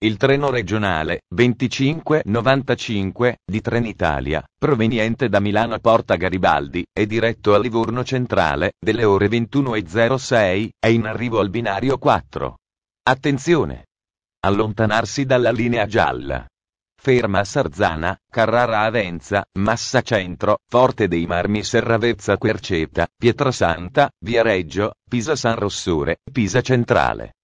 Il treno regionale 2595 di Trenitalia, proveniente da Milano a Porta Garibaldi, è diretto a Livorno Centrale, delle ore 21.06, è in arrivo al binario 4. Attenzione! Allontanarsi dalla linea gialla. Ferma a Sarzana, Carrara Avenza, Massa Centro, Forte dei Marmi Serravezza Querceta, Pietrasanta, Viareggio, Pisa San Rossore, Pisa Centrale.